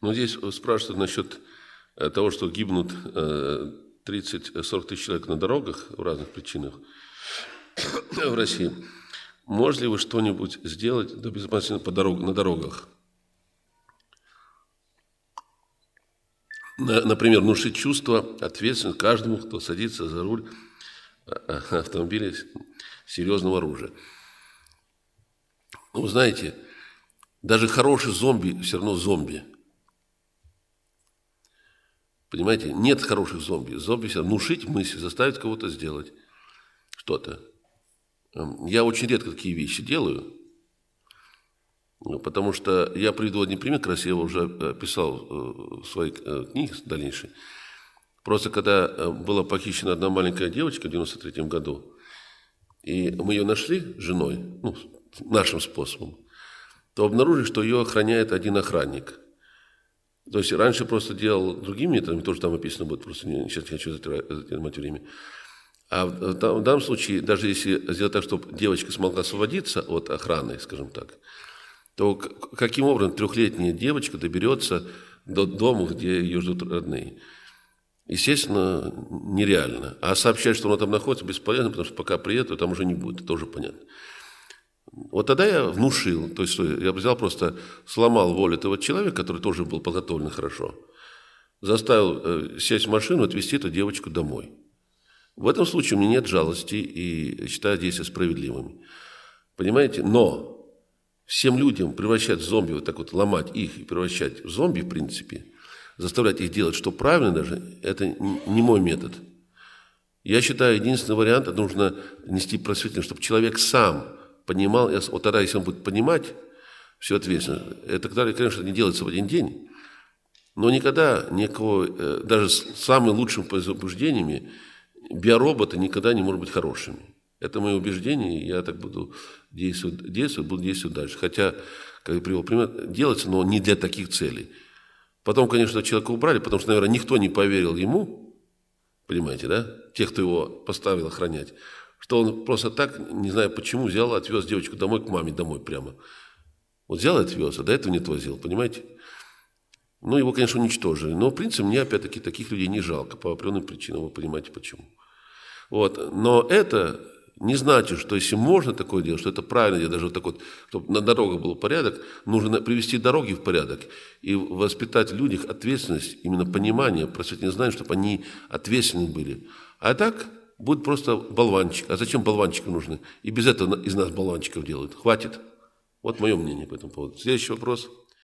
Но здесь э, спрашивают насчет э, того, что гибнут 30-40 э, тысяч человек на дорогах в разных причинах в России. Можете ли вы что-нибудь сделать для безопасности по дорог, на дорогах? Например, внушить чувство ответственности каждому, кто садится за руль автомобиля серьезного оружия. Ну, знаете, даже хороший зомби все равно зомби – Понимаете, нет хороших зомби. Зомби всегда внушить мысль, заставить кого-то сделать что-то. Эм, я очень редко такие вещи делаю, потому что я приведу один пример, как я его уже э, писал э, в своей э, книге дальнейшей. Просто когда была похищена одна маленькая девочка в 93 году, и мы ее нашли женой, ну, нашим способом, то обнаружили, что ее охраняет один охранник – то есть раньше просто делал другими методами, тоже там описано будет, просто не, сейчас не хочу занимать время. А в, в данном случае, даже если сделать так, чтобы девочка смогла освободиться от охраны, скажем так, то каким образом трехлетняя девочка доберется до дома, где ее ждут родные? Естественно, нереально. А сообщать, что она там находится, бесполезно, потому что пока приедут, там уже не будет, это тоже понятно. Вот тогда я внушил, то есть я взял просто, сломал волю этого человека, который тоже был подготовлен хорошо, заставил э, сесть в машину, отвезти эту девочку домой. В этом случае у меня нет жалости и считаю действия справедливыми. Понимаете? Но всем людям превращать в зомби, вот так вот ломать их и превращать в зомби, в принципе, заставлять их делать, что правильно даже, это не мой метод. Я считаю, единственный вариант, это нужно нести просветление, чтобы человек сам понимал, вот тогда, если он будет понимать все ответственность, это, конечно, не делается в один день, но никогда никого, э, даже с самыми лучшими побуждениями, биороботы никогда не могут быть хорошими. Это мое убеждение, и я так буду действовать, действовать, буду действовать дальше. Хотя, как я привел пример, делается, но не для таких целей. Потом, конечно, человека убрали, потому что, наверное, никто не поверил ему, понимаете, да, тех, кто его поставил охранять что он просто так, не знаю почему, взял, отвез девочку домой к маме, домой прямо. Вот взял и отвез, а до этого не отвозил, понимаете? Ну, его, конечно, уничтожили. Но, в принципе, мне, опять-таки, таких людей не жалко. По определенным причинам, вы понимаете, почему. Вот. Но это не значит, что если можно такое делать, что это правильно делать, даже вот так вот, чтобы на дорогах был порядок, нужно привести дороги в порядок и воспитать в людях ответственность, именно понимание, просветление знание, чтобы они ответственны были. А так, будет просто болванчик. А зачем болванчики нужны? И без этого из нас болванчиков делают. Хватит. Вот мое мнение по этому поводу. Следующий вопрос.